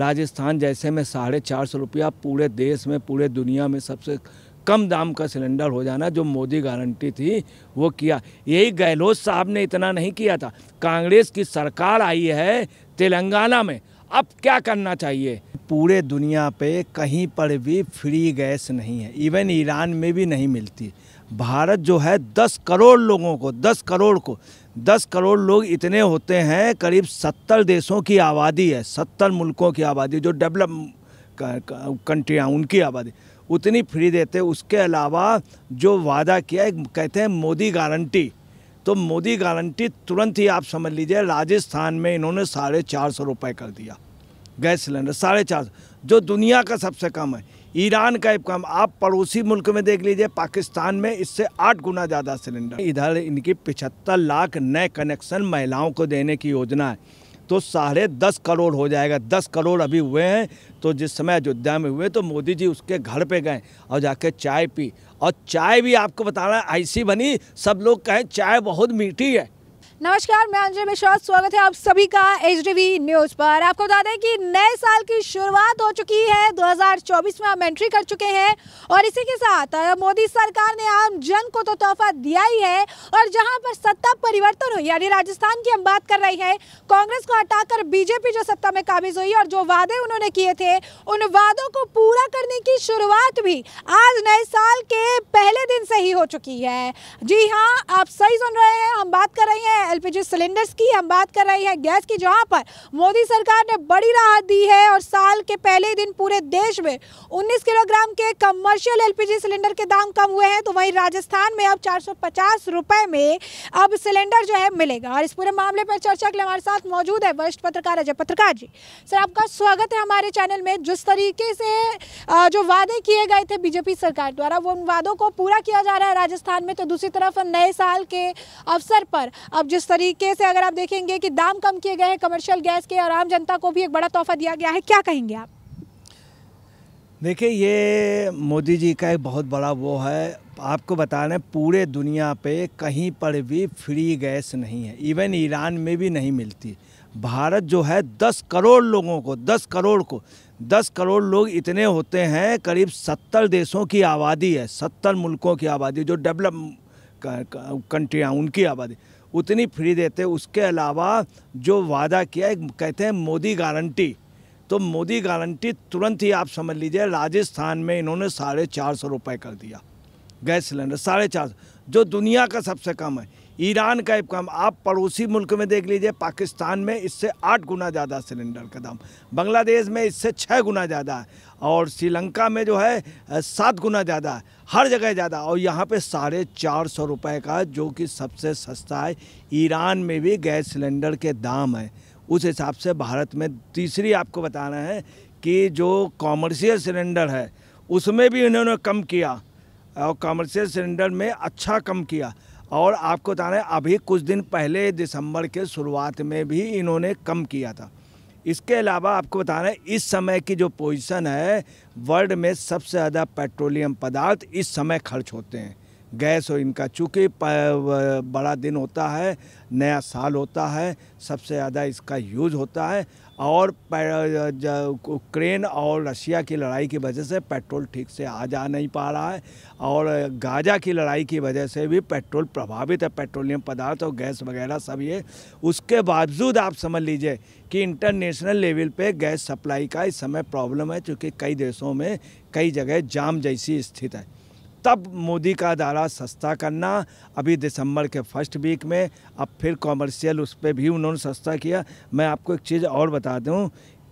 राजस्थान जैसे में साढ़े चार सौ रुपया पूरे देश में पूरे दुनिया में सबसे कम दाम का सिलेंडर हो जाना जो मोदी गारंटी थी वो किया यही गहलोत साहब ने इतना नहीं किया था कांग्रेस की सरकार आई है तेलंगाना में अब क्या करना चाहिए पूरे दुनिया पे कहीं पर भी फ्री गैस नहीं है इवन ईरान में भी नहीं मिलती भारत जो है दस करोड़ लोगों को दस करोड़ को दस करोड़ लोग इतने होते हैं करीब सत्तर देशों की आबादी है सत्तर मुल्कों की आबादी जो डेवलप कंट्रियाँ उनकी आबादी उतनी फ्री देते उसके अलावा जो वादा किया है कहते हैं मोदी गारंटी तो मोदी गारंटी तुरंत ही आप समझ लीजिए राजस्थान में इन्होंने साढ़े चार सौ रुपये कर दिया गैस सिलेंडर साढ़े चार जो दुनिया का सबसे कम है ईरान का एक कम आप पड़ोसी मुल्क में देख लीजिए पाकिस्तान में इससे आठ गुना ज़्यादा सिलेंडर इधर इनकी पिछहत्तर लाख नए कनेक्शन महिलाओं को देने की योजना है तो साढ़े दस करोड़ हो जाएगा दस करोड़ अभी हुए हैं तो जिस समय अयोध्या में हुए तो मोदी जी उसके घर पे गए और जाके चाय पी और चाय भी आपको बताना ऐसी बनी सब लोग कहें चाय बहुत मीठी है नमस्कार मैं अंजय मिश्रा स्वागत है आप सभी का एच न्यूज़ पर आपको बता दें कि नए साल की शुरुआत हो चुकी है 2024 में हम एंट्री कर चुके हैं और इसी के साथ मोदी सरकार ने आम जन को तो तोहफा दिया ही है और जहां पर सत्ता परिवर्तन हुई यानी राजस्थान की हम बात कर रही है कांग्रेस को हटाकर बीजेपी जो सत्ता में काबिज हुई और जो वादे उन्होंने किए थे उन वादों को पूरा करने की शुरुआत भी आज नए साल के पहले दिन से ही हो चुकी है जी हाँ आप सही सुन रहे हैं हम बात कर रहे हैं एलपीजी सिलेंडर्स की हम बात कर रहे हैं गैस की जहां पर मोदी सरकार ने बड़ी राहत दी है और साल के पहले दिन पूरे देश में 19 किलोग्राम के कमर्शियल एलपीजी सिलेंडर के दाम कम हुए हैं तो वहीं राजस्थान में अब चार में अब सिलेंडर जो है मिलेगा और इस पूरे मामले पर चर्चा के लिए हमारे साथ मौजूद है वरिष्ठ पत्रकार अजय पत्रकार जी सर आपका स्वागत है हमारे चैनल में जिस तरीके से जो वादे किए गए थे बीजेपी सरकार द्वारा वो उन वादों को पूरा किया जा रहा है राजस्थान में तो दूसरी तरफ नए साल के अवसर पर अब जिस जिस तरीके से अगर आप देखेंगे कि दाम कम किए गए हैं कमर्शियल गैस के और आम जनता को भी एक बड़ा तोहफा दिया गया है क्या कहेंगे आप देखिए ये मोदी जी का एक बहुत बड़ा वो है आपको बता रहे पूरे दुनिया पे कहीं पर भी फ्री गैस नहीं है इवन ईरान में भी नहीं मिलती भारत जो है दस करोड़ लोगों को दस करोड़ को दस करोड़ लोग इतने होते हैं करीब सत्तर देशों की आबादी है सत्तर मुल्कों की आबादी जो डेवलप हैं उनकी आबादी उतनी फ्री देते उसके अलावा जो वादा किया एक कहते हैं मोदी गारंटी तो मोदी गारंटी तुरंत ही आप समझ लीजिए राजस्थान में इन्होंने साढ़े चार सौ रुपये कर दिया गैस सिलेंडर साढ़े चार जो दुनिया का सबसे कम है ईरान का एक काम आप पड़ोसी मुल्क में देख लीजिए पाकिस्तान में इससे आठ गुना ज़्यादा सिलेंडर का दाम बांग्लादेश में इससे छः गुना ज़्यादा है और श्रीलंका में जो है सात गुना ज़्यादा है हर जगह ज़्यादा और यहाँ पे साढ़े चार सौ रुपये का जो कि सबसे सस्ता है ईरान में भी गैस सिलेंडर के दाम है उस हिसाब से भारत में तीसरी आपको बताना है कि जो कॉमर्शियल सिलेंडर है उसमें भी इन्होंने कम किया और कॉमर्शियल सिलेंडर में अच्छा कम किया और आपको बता रहे अभी कुछ दिन पहले दिसंबर के शुरुआत में भी इन्होंने कम किया था इसके अलावा आपको बता रहे हैं इस समय की जो पोजीशन है वर्ल्ड में सबसे ज़्यादा पेट्रोलियम पदार्थ इस समय खर्च होते हैं गैस और इनका चूँकि बड़ा दिन होता है नया साल होता है सबसे ज़्यादा इसका यूज होता है और यूक्रेन और रशिया की लड़ाई की वजह से पेट्रोल ठीक से आ जा नहीं पा रहा है और गाजा की लड़ाई की वजह से भी पेट्रोल प्रभावित है पेट्रोलियम पदार्थ और गैस वगैरह सब ये उसके बावजूद आप समझ लीजिए कि इंटरनेशनल लेवल पे गैस सप्लाई का इस समय प्रॉब्लम है चूँकि कई देशों में कई जगह जाम जैसी स्थिति है तब मोदी का दारा सस्ता करना अभी दिसंबर के फर्स्ट वीक में अब फिर कॉमर्शियल उस पर भी उन्होंने सस्ता किया मैं आपको एक चीज़ और बता दूं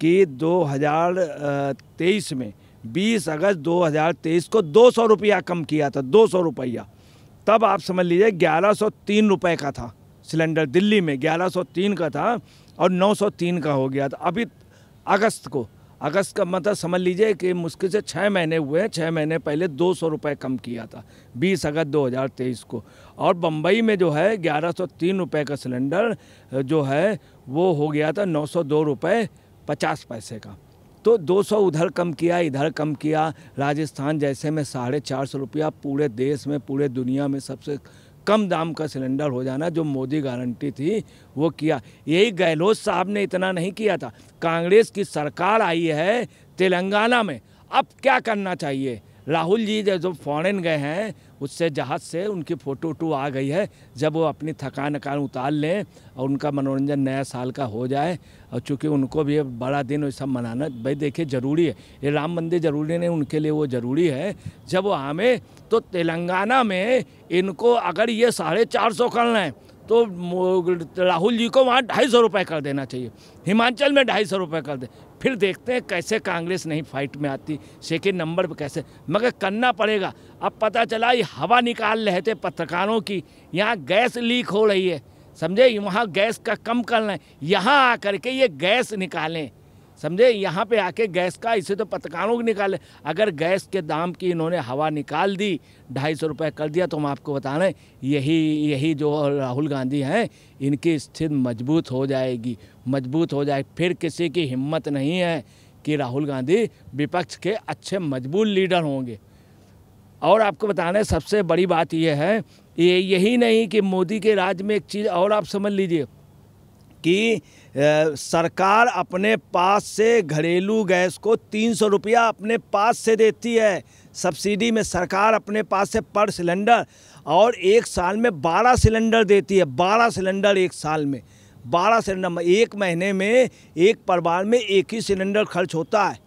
कि 2023 में 20 अगस्त 2023 को सौ रुपया कम किया था सौ रुपया तब आप समझ लीजिए ग्यारह सौ तीन रुपये का था सिलेंडर दिल्ली में ग्यारह सौ तीन का था और नौ सौ तीन का हो गया था अभी अगस्त को अगस्त का मतलब समझ लीजिए कि मुश्किल से छः महीने हुए हैं छः महीने पहले दो सौ रुपये कम किया था बीस अगस्त दो हज़ार तेईस को और बम्बई में जो है ग्यारह सौ तीन रुपये का सिलेंडर जो है वो हो गया था नौ सौ दो रुपये पचास पैसे का तो 200 उधर कम किया इधर कम किया राजस्थान जैसे में साढ़े चार सौ रुपया पूरे देश में पूरे दुनिया में सबसे कम दाम का सिलेंडर हो जाना जो मोदी गारंटी थी वो किया यही गहलोत साहब ने इतना नहीं किया था कांग्रेस की सरकार आई है तेलंगाना में अब क्या करना चाहिए राहुल जी जो फॉरेन गए हैं उससे जहाज से उनकी फ़ोटो टू आ गई है जब वो अपनी थकान अकान उतार लें और उनका मनोरंजन नया साल का हो जाए और चूँकि उनको भी बड़ा दिन वो सब मनाना भाई देखिए ज़रूरी है ये राम मंदिर ज़रूरी नहीं उनके लिए वो ज़रूरी है जब वो हमें तो तेलंगाना में इनको अगर ये साढ़े चार सौ करना है तो राहुल जी को वहाँ ढाई सौ रुपये कर देना चाहिए हिमाचल में ढाई सौ रुपये कर दे फिर देखते हैं कैसे कांग्रेस नहीं फाइट में आती सेकेंड नंबर पर कैसे मगर करना पड़ेगा अब पता चला ये हवा निकाल रहे थे पत्रकारों की यहाँ गैस लीक हो रही है समझे वहाँ गैस का कम करना है यहाँ आकर के ये गैस निकालें समझे यहाँ पे आके गैस का इसे तो पत्रकारों को निकाले अगर गैस के दाम की इन्होंने हवा निकाल दी ढाई सौ रुपये कर दिया तो हम आपको बता रहे यही यही जो राहुल गांधी हैं इनकी स्थिति मजबूत हो जाएगी मजबूत हो जाए फिर किसी की हिम्मत नहीं है कि राहुल गांधी विपक्ष के अच्छे मजबूत लीडर होंगे और आपको बता रहे सबसे बड़ी बात यह है ये यही नहीं कि मोदी के राज में एक चीज़ और आप समझ लीजिए कि सरकार अपने पास से घरेलू गैस को तीन सौ रुपया अपने पास से देती है सब्सिडी में सरकार अपने पास से पर सिलेंडर और एक साल में बारह सिलेंडर देती है बारह सिलेंडर एक साल में बारह सिलेंडर एक महीने में एक परिवार में एक ही सिलेंडर खर्च होता है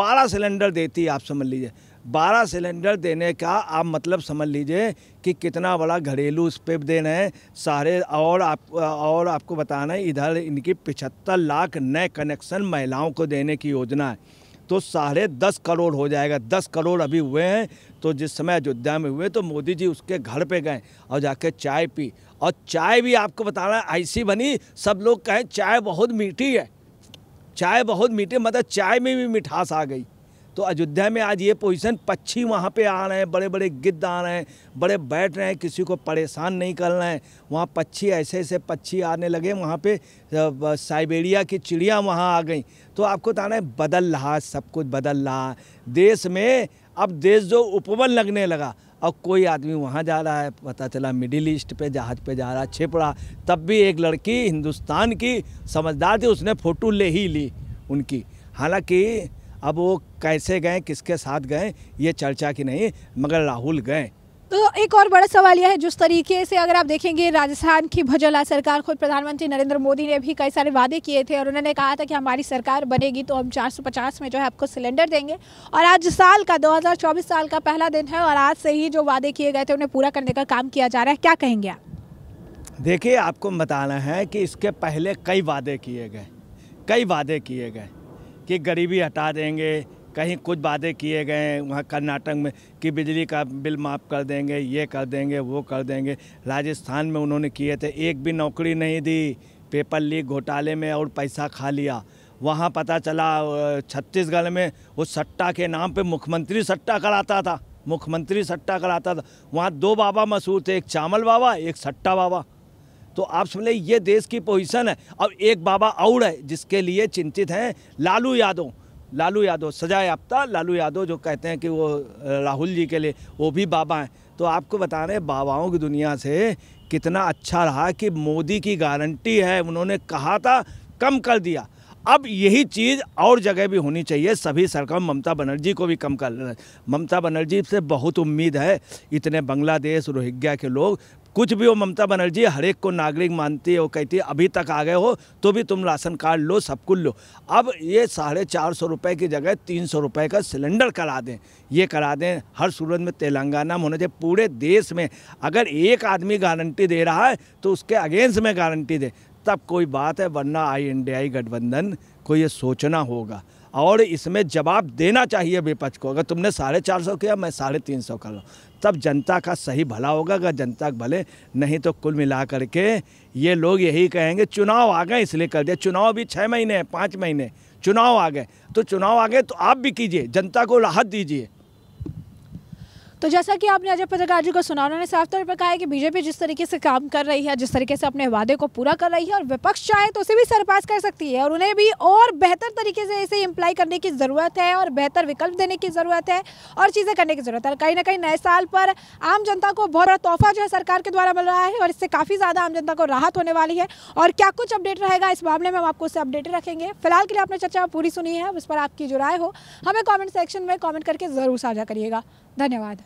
बारह सिलेंडर देती है आप समझ लीजिए बारह सिलेंडर देने का आप मतलब समझ लीजिए कि कितना बड़ा घरेलू पर देना है सारे और आप और आपको बताना है इधर इनकी पिछहत्तर लाख नए कनेक्शन महिलाओं को देने की योजना है तो साढ़े दस करोड़ हो जाएगा दस करोड़ अभी हुए हैं तो जिस समय अयोध्या में हुए तो मोदी जी उसके घर पे गए और जाके चाय पी और चाय भी आपको बताना ऐसी बनी सब लोग कहें चाय बहुत मीठी है चाय बहुत मीठी मतलब चाय में भी मिठास आ गई तो अयोध्या में आज ये पोजीशन पक्षी वहाँ पे आ रहे हैं बड़े बड़े गिद्ध आ रहे हैं बड़े बैठ रहे हैं किसी को परेशान नहीं कर रहे हैं वहाँ पक्षी ऐसे ऐसे पक्षी आने लगे वहाँ पे साइबेरिया की चिड़िया वहाँ आ गई तो आपको बताना है बदल रहा सब कुछ बदल रहा देश में अब देश जो उपवन लगने लगा और कोई आदमी वहाँ जा रहा है पता चला मिडिल ईस्ट पे जहाज़ पे जा रहा है छिपड़ा तब भी एक लड़की हिंदुस्तान की समझदार थी उसने फ़ोटो ले ही ली उनकी हालांकि अब वो कैसे गए किसके साथ गए ये चर्चा की नहीं मगर राहुल गए तो एक और बड़ा सवाल यह है जिस तरीके से अगर आप देखेंगे राजस्थान की भजला सरकार खुद प्रधानमंत्री नरेंद्र मोदी ने भी कई सारे वादे किए थे और उन्होंने कहा था कि हमारी सरकार बनेगी तो हम 450 में जो है आपको सिलेंडर देंगे और आज साल का 2024 साल का पहला दिन है और आज से ही जो वादे किए गए थे उन्हें पूरा करने का काम किया जा रहा है क्या कहेंगे आप देखिए आपको बताना है कि इसके पहले कई वादे किए गए कई वादे किए गए कि गरीबी हटा देंगे कहीं कुछ वादे किए गए हैं वहाँ कर्नाटक में कि बिजली का बिल माफ़ कर देंगे ये कर देंगे वो कर देंगे राजस्थान में उन्होंने किए थे एक भी नौकरी नहीं दी पेपर लीक घोटाले में और पैसा खा लिया वहाँ पता चला छत्तीसगढ़ में उस सट्टा के नाम पे मुख्यमंत्री सट्टा कराता था मुख्यमंत्री सट्टा कराता था वहाँ दो बाबा मशहूर थे एक चामल बाबा एक सट्टा बाबा तो आप समझ लें ये देश की पोजीशन है अब एक बाबा और है जिसके लिए चिंतित हैं लालू यादव लालू यादव सजा याफ्ता लालू यादव जो कहते हैं कि वो राहुल जी के लिए वो भी बाबा हैं तो आपको बता रहे बाबाओं की दुनिया से कितना अच्छा रहा कि मोदी की गारंटी है उन्होंने कहा था कम कर दिया अब यही चीज़ और जगह भी होनी चाहिए सभी सरकार ममता बनर्जी को भी कम कर ममता बनर्जी से बहुत उम्मीद है इतने बांग्लादेश रोहिंग्या के लोग कुछ भी हो ममता बनर्जी हर एक को नागरिक मानती है वो कहती है अभी तक आ गए हो तो भी तुम राशन कार्ड लो सब कुछ लो अब ये साढ़े चार सौ रुपये की जगह तीन सौ रुपये का सिलेंडर करा दें ये करा दें हर सूरत में तेलंगाना में होना चाहिए पूरे देश में अगर एक आदमी गारंटी दे रहा है तो उसके अगेंस्ट में गारंटी दे तब कोई बात है वरना आई एन डी आई गठबंधन को ये सोचना होगा और इसमें जवाब देना चाहिए विपक्ष को अगर तुमने साढ़े चार सौ किया मैं साढ़े तीन सौ कर लूँ तब जनता का सही भला होगा अगर जनता भले नहीं तो कुल मिला करके ये लोग यही कहेंगे चुनाव आ गए इसलिए कर दिया चुनाव भी छः महीने हैं पाँच महीने चुनाव आ गए तो चुनाव आ गए तो आप भी कीजिए जनता को राहत दीजिए तो जैसा कि आपने अजय पत्रकार जी को सुना उन्होंने साफ तौर पर कहा है कि बीजेपी जिस तरीके से काम कर रही है जिस तरीके से अपने वादे को पूरा कर रही है और विपक्ष चाहे तो उसे भी सरपास कर सकती है और उन्हें भी और बेहतर तरीके से इसे इम्प्लाई करने की ज़रूरत है और बेहतर विकल्प देने की ज़रूरत है और चीज़ें करने की ज़रूरत है कहीं ना कहीं नए साल पर आम जनता को बहुत बड़ा तोहफा जो है सरकार के द्वारा मिल रहा है और इससे काफ़ी ज़्यादा आम जनता को राहत होने वाली है और क्या कुछ अपडेट रहेगा इस मामले में हम आपको उससे अपडेटेड रखेंगे फिलहाल के लिए आपने चर्चा पूरी सुनी है उस पर आपकी जो राय हो हमें कॉमेंट सेक्शन में कॉमेंट करके ज़रूर साझा करिएगा धन्यवाद